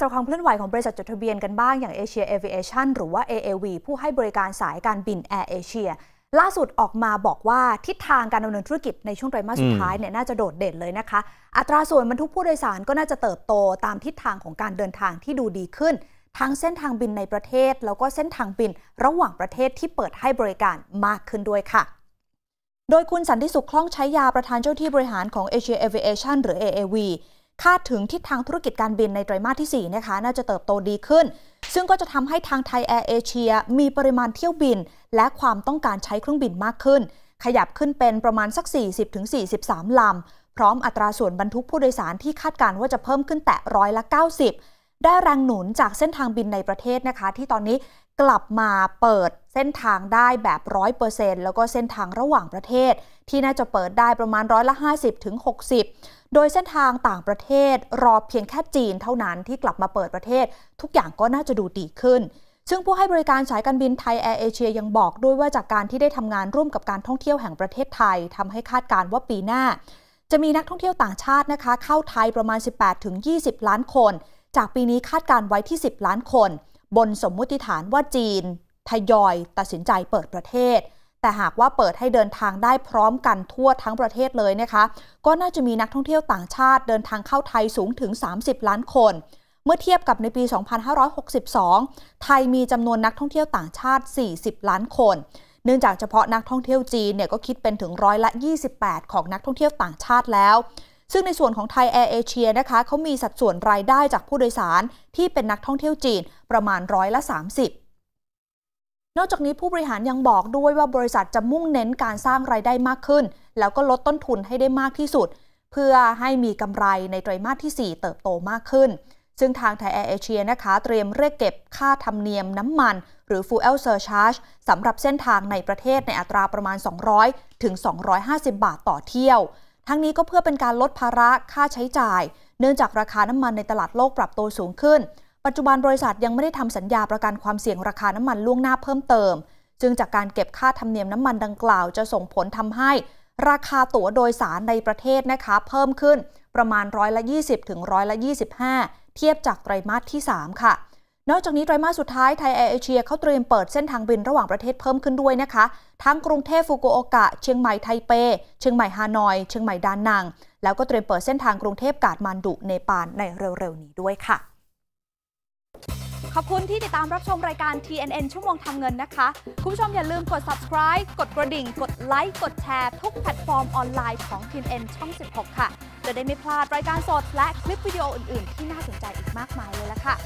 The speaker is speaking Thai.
จากความเคลื่อนไหวของบริษัทจดทะเบียนกันบ้าง อย่าง Asia Aviation หรือว่า AAV ผู้ให้บริการสายการบิน Air Asia ล่าสุดออกมาบอกว่า ทิศทางการดำเนินธุรกิจในช่วงไตรมาสสุดท้ายเนี่ยน่าจะโดดเด่นเลยนะคะ อัตราส่วนบรรทุกผู้โดยสารก็น่าจะเติบโตตามทิศทางของการเดินทางที่ดูดีขึ้น ทั้งเส้นทางบินในประเทศแล้วก็เส้นทางบิน ระหว่างประเทศที่เปิดให้บริการมากขึ้นด้วยค่ะ โดยคุณสันติสุขคล่องใช้ยาประธานเจ้าที่บริหารของ Asia Aviation หรือ AAV คาดถึงทิศทางธุรกิจการบินในไตรมาสที่4นะคะน่าจะเติบโตดีขึ้น ซึ่งก็จะทำให้ทางไทย แอร์ เอเชียมีปริมาณเที่ยวบิน และความต้องการใช้เครื่องบินมากขึ้น ขยับขึ้นเป็นประมาณสัก 40-43 ลำ พร้อมอัตราส่วนบรรทุกผู้โดยสารที่คาดการว่าจะเพิ่มขึ้นแตะร้อยละ 90ได้แรงหนุนจากเส้นทางบินในประเทศนะคะ ที่ตอนนี้กลับมาเปิดเส้นทางได้แบบร้อยเปอร์เซ็นแล้วก็เส้นทางระหว่างประเทศ ที่น่าจะเปิดได้ประมาณร้อยละ 50 ถึง 60 โดยเส้นทางต่างประเทศ รอเพียงแค่จีนเท่านั้นที่กลับมาเปิดประเทศ ทุกอย่างก็น่าจะดูดีขึ้น ซึ่งผู้ให้บริการสายการบินไทยแอร์เอเชียยังบอกด้วยว่าจากการที่ได้ทำงานร่วมกับการท่องเที่ยวแห่งประเทศไทยทำให้คาดการว่าปีหน้า จะมีนักท่องเที่ยวต่างชาตินะคะ เข้าไทยประมาณ 18-20 ล้านคนจากปีนี้คาดการไว้ที่ 10 ล้านคน บนสมมุติฐานว่าจีนทยอย ตัดสินใจเปิดประเทศ แต่หากว่าเปิดให้เดินทางได้พร้อมกันทั่วทั้งประเทศเลยนะคะก็น่าจะมีนักท่องเที่ยวต่างชาติ เดินทางเข้าไทยสูงถึง 30 ล้านคน เมื่อเทียบกับในปี 2562 ไทยมีจำนวนนักท่องเที่ยวต่างชาติ 40 ล้านคน เนื่องจากเฉพาะนักท่องเที่ยวจีนเนี่ยก็คิดเป็นถึงร้อยละ 28 ของนักท่องเที่ยวต่างชาติแล้วซึ่งในส่วนของไทยแอร์เอเชียนะคะเขามีสัดส่วนรายได้จากผู้โดยสารที่เป็นนักท่องเที่ยวจีนประมาณร้อยละ30 นอกจากนี้ผู้บริหารยังบอกด้วยว่าบริษัทจะมุ่งเน้นการสร้างรายได้มากขึ้น แล้วก็ลดต้นทุนให้ได้มากที่สุด เพื่อให้มีกำไรในไตรมาสที่ 4 เติบโตมากขึ้น ซึ่งทางไทยแอร์เอเชียนะคะเตรียมเรียกเก็บค่าธรรมเนียมน้ำมัน หรือ fuel surcharge สำหรับเส้นทางในประเทศในอัตราประมาณ 200ถึง250บาทต่อเที่ยวทั้งนี้ก็เพื่อเป็นการลดภาระค่าใช้จ่าย เนื่องจากราคาน้ำมันในตลาดโลกปรับตัวสูงขึ้น ปัจจุบันบริษัทยังไม่ได้ทำสัญญาประกันความเสี่ยงราคาน้ำมันล่วงหน้าเพิ่มเติม จึงจากการเก็บค่าธรรมเนียมน้ำมันดังกล่าวจะส่งผลทำให้ ราคาตั๋วโดยสารในประเทศนะคะ เพิ่มขึ้น ประมาณร้อยละ20ถึงร้อยละ25 เทียบจากไตรมาสที่ 3 ค่ะนอกจากนี้ ไตรมาสสุดท้ายไทยแอร์เอเชียเขาเตรียมเปิดเส้นทางบินระหว่างประเทศเพิ่มขึ้นด้วยนะคะ ทั้งกรุงเทพฟุกุโอกะ เชียงใหม่ไทเปเชียงใหม่ฮานอย เชียงใหม่ดานัง แล้วก็เตรียมเปิดเส้นทางกรุงเทพกาดมันดุเนปาลในเร็วๆ นี้ด้วยค่ะ ขอบคุณที่ติดตามรับชมรายการ TNN ชั่วโมงทำเงินนะคะ คุณผู้ชมอย่าลืมกด subscribe กดกระดิ่งกดไลค์กดแชร์ทุกแพลตฟอร์มออนไลน์ของ TNN ช่อง16 ค่ะจะได้ไม่พลาดรายการสดและคลิปวิดีโออื่นๆ ที่น่าสนใจอีกมากมายเลยละค่ะ